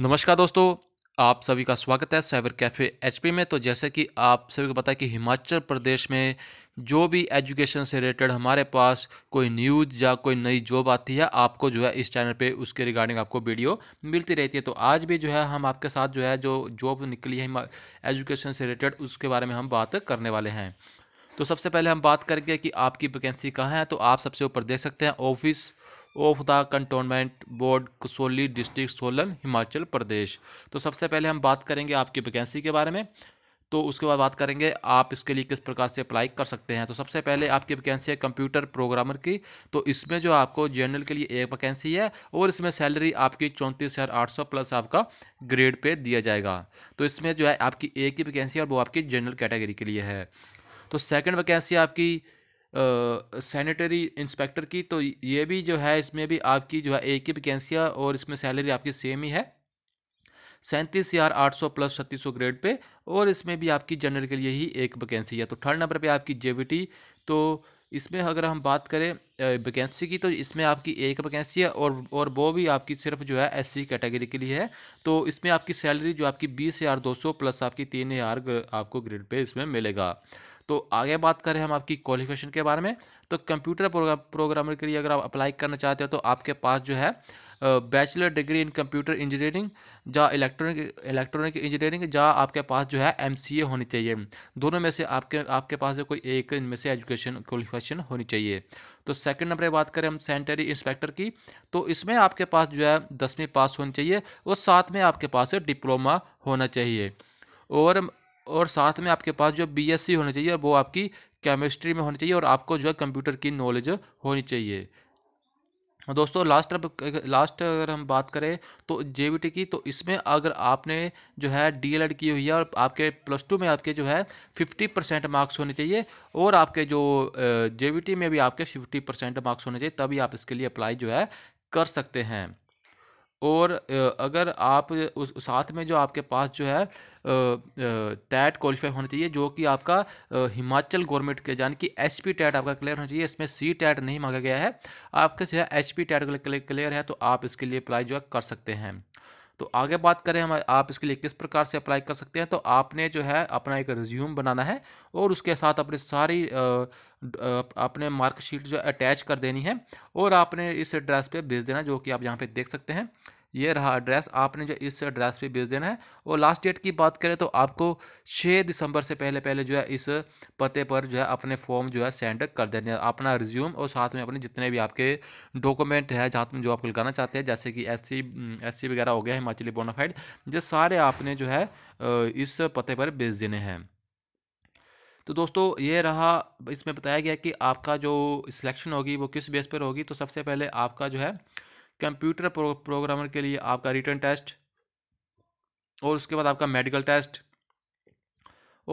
नमस्कार दोस्तों आप सभी का स्वागत है साइबर कैफ़े एचपी में तो जैसे कि आप सभी को पता है कि हिमाचल प्रदेश में जो भी एजुकेशन से रिलेटेड हमारे पास कोई न्यूज़ या कोई नई जॉब आती है आपको जो है इस चैनल पे उसके रिगार्डिंग आपको वीडियो मिलती रहती है तो आज भी जो है हम आपके साथ जो है जो जॉब निकली है एजुकेशन से रिलेटेड उसके बारे में हम बात करने वाले हैं तो सबसे पहले हम बात करके कि आपकी वैकेंसी कहाँ है तो आप सबसे ऊपर देख सकते हैं office of the cantonment board Kasauli district Solan Himachal Pradesh तो सबसे पहले हम बात करेंगे आपकी वैकेंसी के बारे में तो उसके बाद बात करेंगे आप इसके लिए किस प्रकार से अप्लाई कर सकते हैं तो सबसे पहले आपकी वैकेंसी है कंप्यूटर प्रोग्रामर की तो इसमें जो आपको जनरल के लिए एक वैकेंसी है और इसमें सैलरी आपकी चौंतीस हज़ार आठ सौ प्लस आपका ग्रेड पे दिया जाएगा तो इसमें जो है आपकी एक ही वैकेंसी है और वो आपकी जनरल कैटेगरी के लिए है तो सेकेंड वैकेंसी आपकी सैनिटरी इंस्पेक्टर की तो ये भी जो है इसमें भी आपकी जो है एक ही वैकेंसी है और इसमें सैलरी आपकी सेम ही है सैंतीस हज़ार आठ सौ प्लस छत्तीस सौ ग्रेड पे और इसमें भी आपकी जनरल के लिए ही एक वैकेंसी है तो थर्ड नंबर पे आपकी जे तो इसमें अगर हम बात करें वैकेंसी की तो इसमें आपकी एक वैकेंसी है और और वो भी आपकी सिर्फ जो है एससी कैटेगरी के लिए है तो इसमें आपकी सैलरी जो आपकी बीस हज़ार दो सौ प्लस आपकी तीन हज़ार आपको ग्रेड पे इसमें मिलेगा तो आगे बात करें हम आपकी क्वालिफिकेशन के बारे में तो कंप्यूटर प्रोग्राम प्रोग्रामर के लिए अगर आप अप्लाई करना चाहते हो तो आपके पास जो है bachelor degree in computer engineering या इलेक्ट्रॉनिक इलेक्ट्रॉनिक इंजीनियरिंग या आपके पास जो है एम होनी चाहिए दोनों में से आपके आपके पास जो कोई एक इनमें से एजुकेशन क्वालिफिकेशन होनी चाहिए तो सेकंड नंबर बात करें हम सैनिटरी इंस्पेक्टर की तो इसमें आपके पास जो है दसवीं पास होनी चाहिए और साथ में आपके पास डिप्लोमा होना चाहिए और और साथ में आपके पास जो बी एस सी होनी चाहिए वो आपकी केमिस्ट्री में होनी चाहिए और आपको जो है कंप्यूटर की नॉलेज होनी चाहिए दोस्तों लास्ट अब लास्ट अगर हम बात करें तो जे की तो इसमें अगर आपने जो है डीएलएड की हुई है और आपके प्लस टू में आपके जो है फिफ्टी परसेंट मार्क्स होने चाहिए और आपके जो जे में भी आपके फिफ्टी परसेंट मार्क्स होने चाहिए तभी आप इसके लिए अप्लाई जो है कर सकते हैं और अगर आप उस साथ में जो आपके पास जो है टैट क्वालिफाई होना चाहिए जो कि आपका हिमाचल गवर्नमेंट के यानी कि एच पी टैट आपका क्लियर होना चाहिए इसमें सी टैट नहीं मांगा गया है आपके जो है एच पी टैट क्लियर है तो आप इसके लिए अप्लाई जो है कर सकते हैं तो आगे बात करें हम आप इसके लिए किस प्रकार से अप्लाई कर सकते हैं तो आपने जो है अपना एक रिज्यूम बनाना है और उसके साथ अपनी सारी अपने मार्कशीट जो अटैच कर देनी है और आपने इस एड्रेस पर भेज देना जो कि आप यहाँ पे देख सकते हैं ये रहा एड्रेस आपने जो इस एड्रेस पे भेज देना है और लास्ट डेट की बात करें तो आपको छः दिसंबर से पहले पहले जो है इस पते पर जो है अपने फॉर्म जो है सेंड कर देने अपना रिज्यूम और साथ में अपने जितने भी आपके डॉक्यूमेंट है जहाँ जो आप लगाना चाहते हैं जैसे कि एस सी वगैरह हो गया हिमाचली बोनाफाइड ये सारे आपने जो है इस पते पर भेज देने हैं तो दोस्तों ये रहा इसमें बताया गया कि आपका जो सिलेक्शन होगी वो किस बेस पर होगी तो सबसे पहले आपका जो है कंप्यूटर प्रो, प्रोग्रामर के लिए आपका रिटर्न टेस्ट और उसके बाद आपका मेडिकल टेस्ट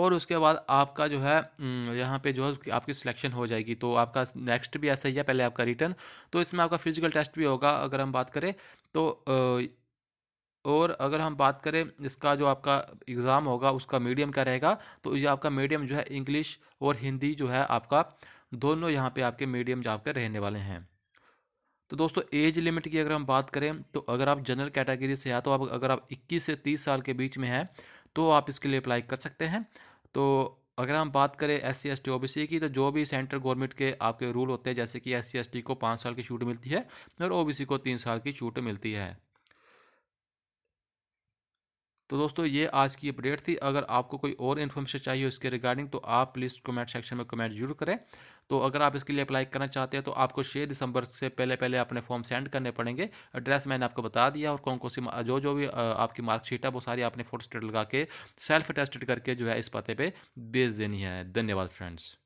और उसके बाद आपका जो है यहाँ पे जो है आपकी सिलेक्शन हो जाएगी तो आपका नेक्स्ट भी ऐसा ही है पहले आपका रिटर्न तो इसमें आपका फिजिकल टेस्ट भी होगा अगर हम बात करें तो और अगर हम बात करें इसका जो आपका एग्ज़ाम होगा उसका मीडियम क्या रहेगा तो ये आपका मीडियम जो है इंग्लिश और हिंदी जो है आपका दोनों यहाँ पे आपके मीडियम जो आपके रहने वाले हैं तो दोस्तों एज लिमिट की अगर हम बात करें तो अगर आप जनरल कैटेगरी से या तो आप अगर आप 21 से 30 साल के बीच में हैं तो आप इसके लिए अप्लाई कर सकते हैं तो अगर हम बात करें S C S T O B C की तो जो भी सेंट्रल गवर्नमेंट के आपके रूल होते हैं जैसे कि एस सी एस टी को पाँच साल की छूट मिलती है और ओ बी सी को तीन साल की छूट मिलती है तो दोस्तों ये आज की अपडेट थी अगर आपको कोई और इन्फॉर्मेशन चाहिए उसके रिगार्डिंग तो आप प्लीज़ कमेंट सेक्शन में कमेंट जरूर करें तो अगर आप इसके लिए अप्लाई करना चाहते हैं तो आपको छः दिसंबर से पहले पहले अपने फॉर्म सेंड करने पड़ेंगे एड्रेस मैंने आपको बता दिया और कौन कौन सी जो जो भी आपकी मार्कशीट है वो सारी आपने फोटो स्टेट लगा के सेल्फ अटेस्टेड करके जो है इस पते पर भेज देनी है धन्यवाद फ्रेंड्स